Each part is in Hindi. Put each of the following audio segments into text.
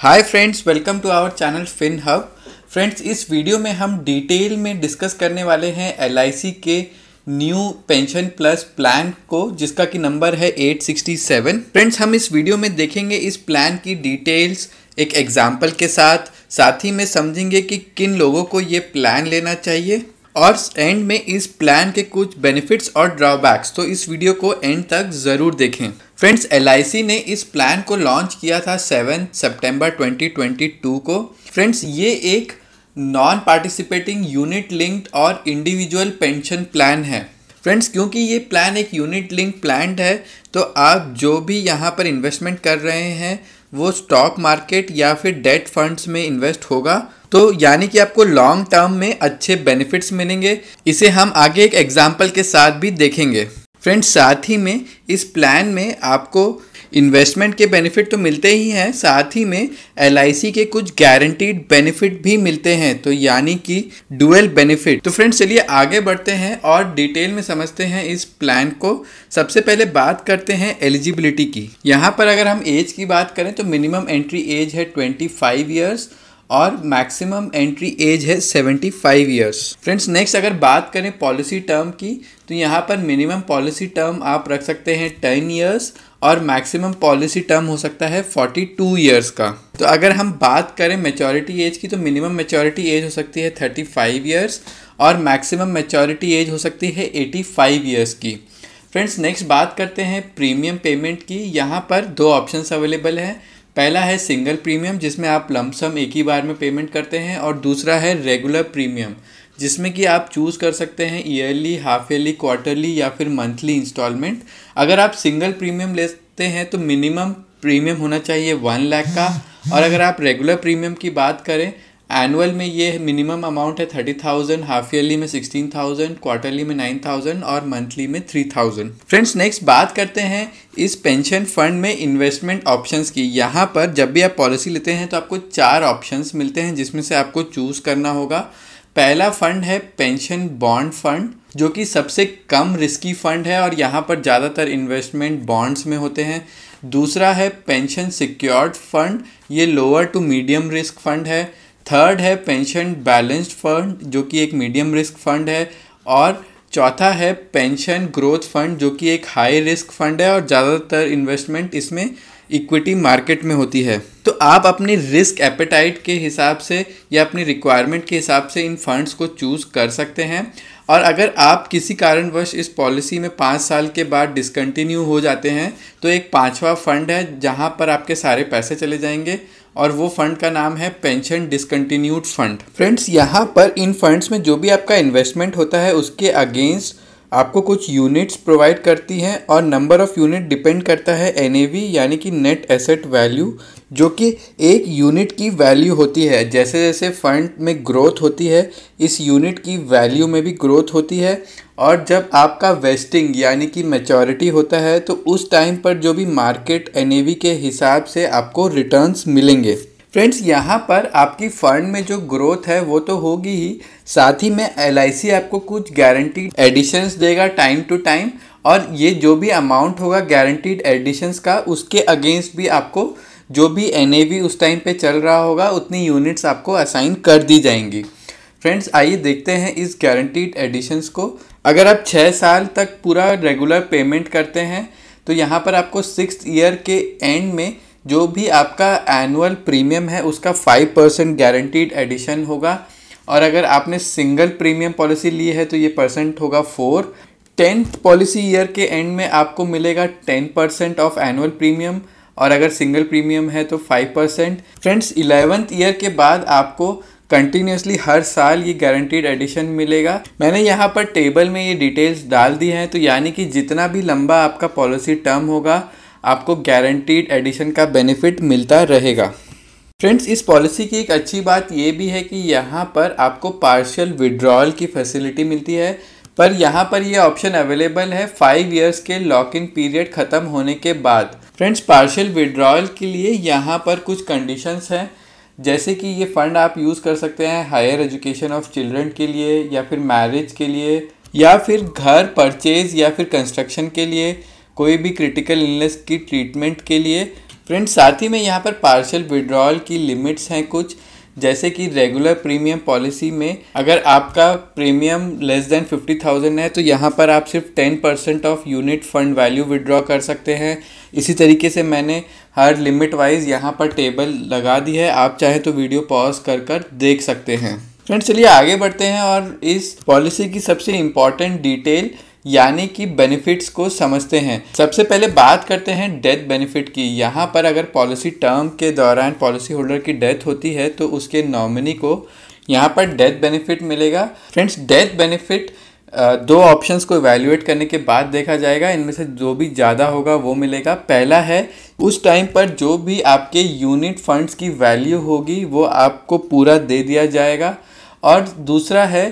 hi friends welcome to our channel Fin Hub friends इस वीडियो में हम डिटेल में डिस्कस करने वाले हैं एल के न्यू पेंशन प्लस प्लान को जिसका कि नंबर है 867 फ्रेंड्स हम इस वीडियो में देखेंगे इस प्लान की डिटेल्स एक एग्जाम्पल के साथ साथ ही में समझेंगे कि किन लोगों को ये प्लान लेना चाहिए और एंड में इस प्लान के कुछ बेनिफिट्स और ड्रॉबैक्स तो इस वीडियो को एंड तक ज़रूर देखें फ्रेंड्स एल ने इस प्लान को लॉन्च किया था सेवन सितंबर 2022 को फ्रेंड्स ये एक नॉन पार्टिसिपेटिंग यूनिट लिंक्ड और इंडिविजुअल पेंशन प्लान है फ्रेंड्स क्योंकि ये प्लान एक यूनिट लिंक प्लान है तो आप जो भी यहाँ पर इन्वेस्टमेंट कर रहे हैं वो स्टॉक मार्केट या फिर डेट फंड्स में इन्वेस्ट होगा तो यानी कि आपको लॉन्ग टर्म में अच्छे बेनिफिट्स मिलेंगे इसे हम आगे एक एग्जाम्पल के साथ भी देखेंगे फ्रेंड्स साथ ही में इस प्लान में आपको इन्वेस्टमेंट के बेनिफिट तो मिलते ही हैं साथ ही में एल के कुछ गारंटीड बेनिफिट भी मिलते हैं तो यानी कि डुअल बेनिफिट तो फ्रेंड्स चलिए आगे बढ़ते हैं और डिटेल में समझते हैं इस प्लान को सबसे पहले बात करते हैं एलिजिबिलिटी की यहाँ पर अगर हम एज की बात करें तो मिनिमम एंट्री एज है ट्वेंटी फाइव ईयर्स और मैक्सिमम एंट्री एज है 75 ईयर्स फ्रेंड्स नेक्स्ट अगर बात करें पॉलिसी टर्म की तो यहाँ पर मिनिमम पॉलिसी टर्म आप रख सकते हैं 10 ईयर्स और मैक्सिमम पॉलिसी टर्म हो सकता है 42 इयर्स का तो अगर हम बात करें मेचोरिटी एज की तो मिनिमम मेचोरिटी एज हो सकती है 35 इयर्स और मैक्सिमम मेचोरिटी एज हो सकती है 85 इयर्स की फ्रेंड्स नेक्स्ट बात करते हैं प्रीमियम पेमेंट की यहाँ पर दो ऑप्शन अवेलेबल हैं पहला है सिंगल प्रीमियम जिसमें आप लमसम एक ही बार में पेमेंट करते हैं और दूसरा है रेगुलर प्रीमियम जिसमें कि आप चूज़ कर सकते हैं ईयरली हाफ ईयरली क्वार्टरली या फिर मंथली इंस्टॉलमेंट अगर आप सिंगल प्रीमियम लेते हैं तो मिनिमम प्रीमियम होना चाहिए वन लाख का और अगर आप रेगुलर प्रीमियम की बात करें एनुअल में ये मिनिमम अमाउंट है थर्टी थाउजेंड हाफ ईयरली में सिक्सटीन थाउजेंड क्वार्टरली में नाइन थाउजेंड और मंथली में थ्री थाउजेंड फ्रेंड्स नेक्स्ट बात करते हैं इस पेंशन फंड में इन्वेस्टमेंट ऑप्शंस की यहाँ पर जब भी आप पॉलिसी लेते हैं तो आपको चार ऑप्शंस मिलते हैं जिसमें से आपको चूज़ करना होगा पहला फंड है पेंशन बॉन्ड फंड जो कि सबसे कम रिस्की फंड है और यहाँ पर ज़्यादातर इन्वेस्टमेंट बॉन्ड्स में होते हैं दूसरा है पेंशन सिक्योर्ड फंड ये lower to medium risk fund है थर्ड है पेंशन बैलेंस्ड फंड जो कि एक मीडियम रिस्क फंड है और चौथा है पेंशन ग्रोथ फंड जो कि एक हाई रिस्क फंड है और ज़्यादातर इन्वेस्टमेंट इसमें इक्विटी मार्केट में होती है तो आप अपनी रिस्क एपेटाइट के हिसाब से या अपनी रिक्वायरमेंट के हिसाब से इन फंड्स को चूज़ कर सकते हैं और अगर आप किसी कारणवश इस पॉलिसी में पाँच साल के बाद डिसकंटिन्यू हो जाते हैं तो एक पाँचवा फंड है जहाँ पर आपके सारे पैसे चले जाएंगे और वो फंड का नाम है पेंशन डिसकंटिन्यूड फंड फ्रेंड्स यहाँ पर इन फंड्स में जो भी आपका इन्वेस्टमेंट होता है उसके अगेंस्ट आपको कुछ यूनिट्स प्रोवाइड करती हैं और नंबर ऑफ़ यूनिट डिपेंड करता है एन यानी कि नेट एसेट वैल्यू जो कि एक यूनिट की वैल्यू होती है जैसे जैसे फंड में ग्रोथ होती है इस यूनिट की वैल्यू में भी ग्रोथ होती है और जब आपका वेस्टिंग यानी कि मेचोरिटी होता है तो उस टाइम पर जो भी मार्केट एन के हिसाब से आपको रिटर्न्स मिलेंगे फ्रेंड्स यहाँ पर आपकी फ़ंड में जो ग्रोथ है वो तो होगी ही साथ ही में एल आपको कुछ गारंटीड एडिशंस देगा टाइम टू टाइम और ये जो भी अमाउंट होगा गारंटीड एडिशंस का उसके अगेंस्ट भी आपको जो भी एन उस टाइम पे चल रहा होगा उतनी यूनिट्स आपको असाइन कर दी जाएंगी फ्रेंड्स आइए देखते हैं इस गारंटीड एडिशंस को अगर आप छः साल तक पूरा रेगुलर पेमेंट करते हैं तो यहाँ पर आपको सिक्स ईयर के एंड में जो भी आपका एनुअल प्रीमियम है उसका फाइव परसेंट गारंटीड एडिशन होगा और अगर आपने सिंगल प्रीमियम पॉलिसी ली है तो ये परसेंट होगा फोर टेंथ पॉलिसी ईयर के एंड में आपको मिलेगा ten percent of annual premium और अगर सिंगल प्रीमियम है तो five percent friends eleventh year के बाद आपको कंटिन्यूसली हर साल ये गारंटीड एडिशन मिलेगा मैंने यहाँ पर टेबल में ये डिटेल्स डाल दी हैं तो यानी कि जितना भी लंबा आपका पॉलिसी टर्म होगा आपको गारंटीड एडिशन का बेनिफिट मिलता रहेगा फ्रेंड्स इस पॉलिसी की एक अच्छी बात ये भी है कि यहाँ पर आपको पार्शियल विड्रॉल की फैसिलिटी मिलती है पर यहाँ पर यह ऑप्शन अवेलेबल है फाइव इयर्स के लॉक इन पीरियड ख़त्म होने के बाद फ्रेंड्स पार्शियल विड्रॉल के लिए यहाँ पर कुछ कंडीशंस हैं जैसे कि ये फ़ंड आप यूज़ कर सकते हैं हायर एजुकेशन ऑफ चिल्ड्रन के लिए या फिर मैरिज के लिए या फिर घर परचेज या फिर कंस्ट्रक्शन के लिए कोई भी क्रिटिकल इलनेस की ट्रीटमेंट के लिए फ्रेंड्स साथ ही में यहाँ पर पार्शल विड्रॉल की लिमिट्स हैं कुछ जैसे कि रेगुलर प्रीमियम पॉलिसी में अगर आपका premium less than fifty thousand है तो यहाँ पर आप सिर्फ ten percent of unit fund value withdraw कर सकते हैं इसी तरीके से मैंने हर लिमिट वाइज यहाँ पर टेबल लगा दी है आप चाहे तो वीडियो पॉज कर कर देख सकते हैं फ्रेंड्स चलिए आगे बढ़ते हैं और इस पॉलिसी की सबसे इम्पॉर्टेंट डिटेल यानी कि बेनिफिट्स को समझते हैं सबसे पहले बात करते हैं डेथ बेनिफिट की यहाँ पर अगर पॉलिसी टर्म के दौरान पॉलिसी होल्डर की डेथ होती है तो उसके नॉमिनी को यहाँ पर डेथ बेनिफिट मिलेगा फ्रेंड्स डेथ बेनिफिट दो ऑप्शंस को इवेल्युएट करने के बाद देखा जाएगा इनमें से जो भी ज़्यादा होगा वो मिलेगा पहला है उस टाइम पर जो भी आपके यूनिट फंड्स की वैल्यू होगी वो आपको पूरा दे दिया जाएगा और दूसरा है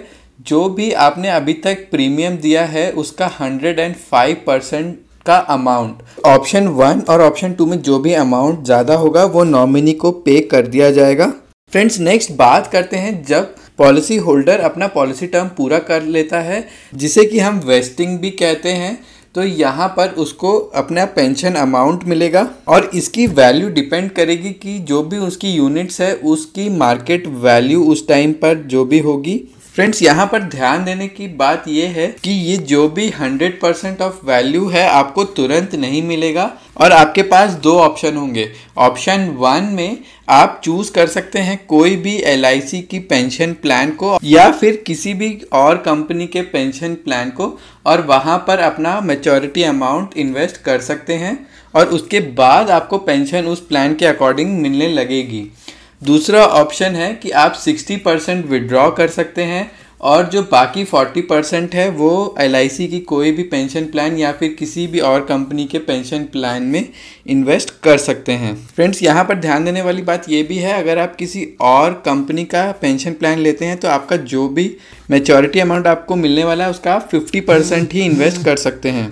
जो भी आपने अभी तक प्रीमियम दिया है उसका हंड्रेड एंड फाइव परसेंट का अमाउंट ऑप्शन वन और ऑप्शन टू में जो भी अमाउंट ज़्यादा होगा वो नॉमिनी को पे कर दिया जाएगा फ्रेंड्स नेक्स्ट बात करते हैं जब पॉलिसी होल्डर अपना पॉलिसी टर्म पूरा कर लेता है जिसे कि हम वेस्टिंग भी कहते हैं तो यहाँ पर उसको अपना पेंशन अमाउंट मिलेगा और इसकी वैल्यू डिपेंड करेगी कि जो भी उसकी यूनिट्स है उसकी मार्केट वैल्यू उस टाइम पर जो भी होगी फ्रेंड्स यहाँ पर ध्यान देने की बात ये है कि ये जो भी 100% ऑफ वैल्यू है आपको तुरंत नहीं मिलेगा और आपके पास दो ऑप्शन होंगे ऑप्शन वन में आप चूज कर सकते हैं कोई भी एल की पेंशन प्लान को या फिर किसी भी और कंपनी के पेंशन प्लान को और वहाँ पर अपना मेचोरिटी अमाउंट इन्वेस्ट कर सकते हैं और उसके बाद आपको पेंशन उस प्लान के अकॉर्डिंग मिलने लगेगी दूसरा ऑप्शन है कि आप 60 परसेंट विड्रॉ कर सकते हैं और जो बाकी 40 परसेंट है वो एल की कोई भी पेंशन प्लान या फिर किसी भी और कंपनी के पेंशन प्लान में इन्वेस्ट कर सकते हैं फ्रेंड्स यहाँ पर ध्यान देने वाली बात ये भी है अगर आप किसी और कंपनी का पेंशन प्लान लेते हैं तो आपका जो भी मेचोरिटी अमाउंट आपको मिलने वाला है उसका आप फिफ्टी परसेंट ही इन्वेस्ट कर सकते हैं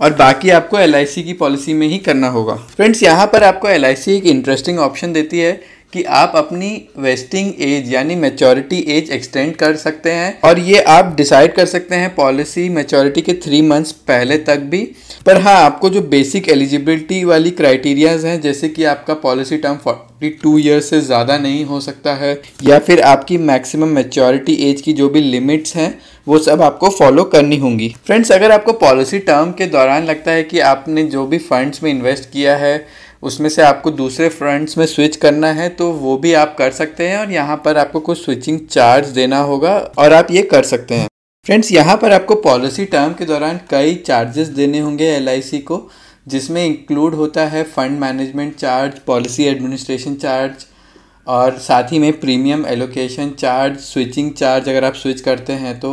और बाकी आपको एल की पॉलिसी में ही करना होगा फ्रेंड्स यहाँ पर आपको एल एक इंटरेस्टिंग ऑप्शन देती है कि आप अपनी वेस्टिंग एज यानी मेचोरिटी एज एक्सटेंड कर सकते हैं और ये आप डिसाइड कर सकते हैं पॉलिसी मेचोरिटी के थ्री मंथ्स पहले तक भी पर हाँ आपको जो बेसिक एलिजिबिलिटी वाली क्राइटेरियाज हैं जैसे कि आपका policy term forty two years से ज़्यादा नहीं हो सकता है या फिर आपकी मैक्सिमम मेचोरिटी एज की जो भी लिमिट्स हैं वो सब आपको फॉलो करनी होंगी फ्रेंड्स अगर आपको पॉलिसी टर्म के दौरान लगता है कि आपने जो भी फंड्स में इन्वेस्ट किया है उसमें से आपको दूसरे फ्रंट्स में स्विच करना है तो वो भी आप कर सकते हैं और यहाँ पर आपको कुछ स्विचिंग चार्ज देना होगा और आप ये कर सकते हैं फ्रेंड्स यहाँ पर आपको पॉलिसी टर्म के दौरान कई चार्जेस देने होंगे एल को जिसमें इंक्लूड होता है fund management charge policy administration charge और साथ ही में premium allocation charge switching charge अगर आप स्विच करते हैं तो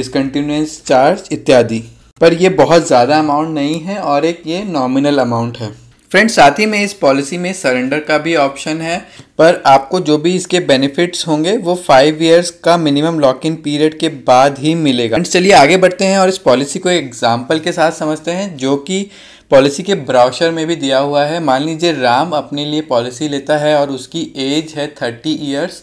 डिसकन्टीन्यूस चार्ज इत्यादि पर यह बहुत ज़्यादा अमाउंट नहीं है और एक ये नॉमिनल अमाउंट है फ्रेंड्स साथ ही में इस पॉलिसी में सरेंडर का भी ऑप्शन है पर आपको जो भी इसके बेनिफिट्स होंगे वो फाइव इयर्स का मिनिमम लॉक इन पीरियड के बाद ही मिलेगा फ्रेंड्स चलिए आगे बढ़ते हैं और इस पॉलिसी को एग्जाम्पल के साथ समझते हैं जो कि पॉलिसी के ब्राउशर में भी दिया हुआ है मान लीजिए राम अपने लिए पॉलिसी लेता है और उसकी एज है थर्टी ईयर्स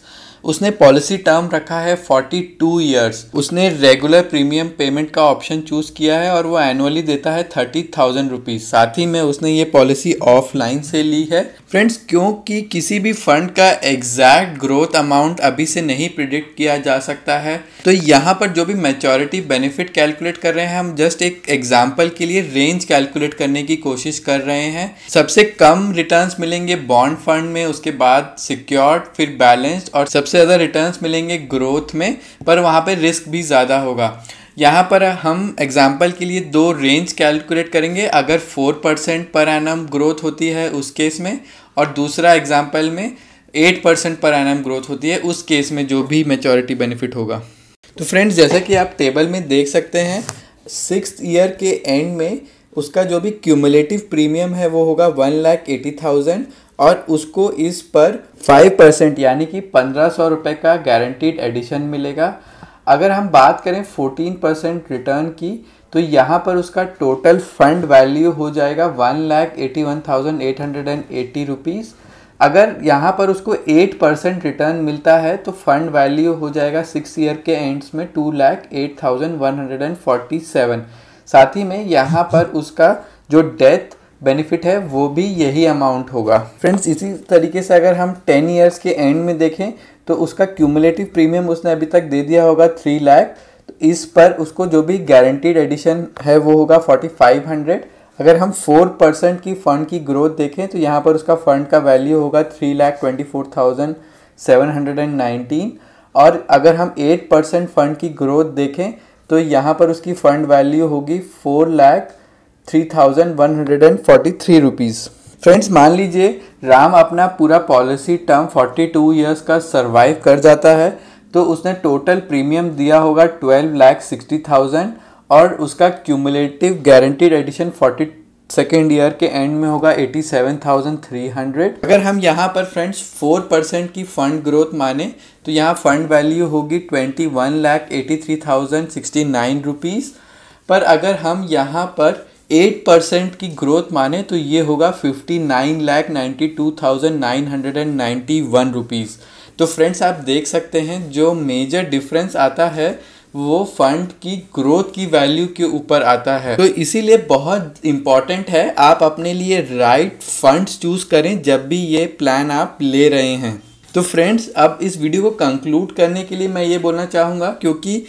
उसने पॉलिसी टर्म रखा है 42 इयर्स उसने रेगुलर प्रीमियम पेमेंट का ऑप्शन चूज किया है और वो एनुअली देता है थर्टी थाउजेंड रुपीज साथ ही में उसने ये पॉलिसी ऑफलाइन से ली है फ्रेंड्स क्योंकि किसी भी फंड का एग्जैक्ट ग्रोथ अमाउंट अभी से नहीं प्रिडिक्ट किया जा सकता है तो यहाँ पर जो भी मेचोरिटी बेनिफिट कैलकुलेट कर रहे हैं हम जस्ट एक एग्जाम्पल के लिए रेंज कैलकुलेट करने की कोशिश कर रहे हैं सबसे कम रिटर्न मिलेंगे बॉन्ड फंड में उसके बाद सिक्योर्ड फिर बैलेंस्ड और सबसे उससे ज़्यादा रिटर्न्स मिलेंगे ग्रोथ में पर वहाँ पे रिस्क भी ज़्यादा होगा यहाँ पर हम एग्जाम्पल के लिए दो रेंज कैलकुलेट करेंगे अगर four percent per annum growth होती है उस केस में और दूसरा एग्जाम्पल में eight percent per annum growth होती है उस केस में जो भी मेचोरिटी बेनिफिट होगा तो फ्रेंड्स जैसा कि आप टेबल में देख सकते हैं सिक्स ईयर के एंड में उसका जो भी क्यूमुलेटिव प्रीमियम है वो होगा वन लाख एटी थाउजेंड और उसको इस पर फाइव परसेंट यानी कि पंद्रह सौ रुपये का गारंटीड एडिशन मिलेगा अगर हम बात करें फोर्टीन परसेंट रिटर्न की तो यहाँ पर उसका टोटल फंड वैल्यू हो जाएगा one lakh eighty one thousand eight hundred and eighty rupees अगर यहाँ पर उसको एट परसेंट रिटर्न मिलता है तो फंड वैल्यू हो जाएगा सिक्स ईयर के एंड्स में two lakh eight thousand one hundred and forty seven साथ ही में यहाँ पर उसका जो डेथ बेनिफिट है वो भी यही अमाउंट होगा फ्रेंड्स इसी तरीके से अगर हम टेन ईयर्स के एंड में देखें तो उसका क्यूमुलेटिव प्रीमियम उसने अभी तक दे दिया होगा थ्री लाख तो इस पर उसको जो भी गारंटीड एडिशन है वो होगा फोर्टी फाइव हंड्रेड अगर हम फोर परसेंट की फ़ंड की ग्रोथ देखें तो यहाँ पर उसका फ़ंड का वैल्यू होगा three lakh twenty four thousand seven hundred and nineteen और अगर हम एट परसेंट फ़ंड की ग्रोथ देखें तो यहाँ पर उसकी फ़ंड वैल्यू होगी four lakh three thousand one hundred and forty three rupees friends मान लीजिए राम अपना पूरा पॉलिसी टर्म 42 इयर्स का सर्वाइव कर जाता है तो उसने टोटल प्रीमियम दिया होगा ट्वेल्व लाख सिक्सटी थाउजेंड और उसका cumulative guaranteed addition forty second year के एंड में होगा eighty seven thousand three hundred अगर हम यहाँ पर फ्रेंड्स फोर परसेंट की फंड ग्रोथ माने तो यहाँ फंड वैल्यू होगी twenty one lakh eighty three thousand sixty nine rupees पर अगर हम यहाँ पर एट परसेंट की ग्रोथ माने तो ये होगा fifty nine lakh ninety two thousand nine hundred and ninety one rupees तो फ्रेंड्स आप देख सकते हैं जो मेजर डिफरेंस आता है वो फंड की ग्रोथ की वैल्यू के ऊपर आता है तो इसीलिए बहुत इम्पॉर्टेंट है आप अपने लिए राइट फंड्स चूज़ करें जब भी ये प्लान आप ले रहे हैं तो फ्रेंड्स अब इस वीडियो को कंक्लूड करने के लिए मैं ये बोलना चाहूँगा क्योंकि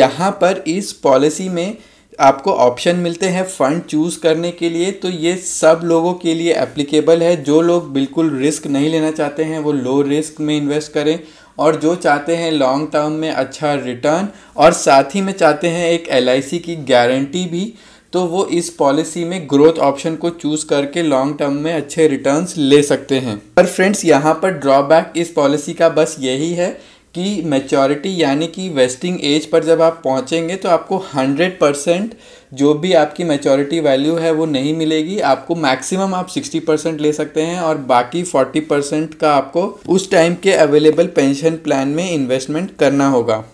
यहाँ पर इस पॉलिसी में आपको ऑप्शन मिलते हैं फ़ंड चूज़ करने के लिए तो ये सब लोगों के लिए एप्लीकेबल है जो लोग बिल्कुल रिस्क नहीं लेना चाहते हैं वो लो रिस्क में इन्वेस्ट करें और जो चाहते हैं लॉन्ग टर्म में अच्छा रिटर्न और साथ ही में चाहते हैं एक एल की गारंटी भी तो वो इस पॉलिसी में ग्रोथ ऑप्शन को चूज़ करके लॉन्ग टर्म में अच्छे रिटर्न्स ले सकते हैं पर फ्रेंड्स यहाँ पर ड्रॉबैक इस पॉलिसी का बस यही है कि मेचोरिटी यानी कि वेस्टिंग एज पर जब आप पहुंचेंगे तो आपको हंड्रेड परसेंट जो भी आपकी मेचोरिटी वैल्यू है वो नहीं मिलेगी आपको मैक्सिमम आप सिक्सटी परसेंट ले सकते हैं और बाकी फोर्टी परसेंट का आपको उस टाइम के अवेलेबल पेंशन प्लान में इन्वेस्टमेंट करना होगा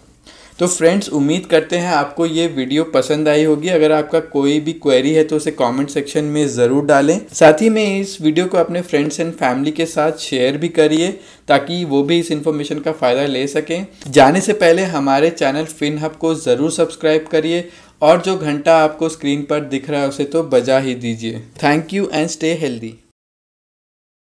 तो फ्रेंड्स उम्मीद करते हैं आपको ये वीडियो पसंद आई होगी अगर आपका कोई भी क्वेरी है तो उसे कमेंट सेक्शन में ज़रूर डालें साथ ही में इस वीडियो को अपने फ्रेंड्स एंड फैमिली के साथ शेयर भी करिए ताकि वो भी इस इन्फॉर्मेशन का फ़ायदा ले सकें जाने से पहले हमारे चैनल फिन हब को ज़रूर सब्सक्राइब करिए और जो घंटा आपको स्क्रीन पर दिख रहा है उसे तो बजा ही दीजिए thank you and stay healthy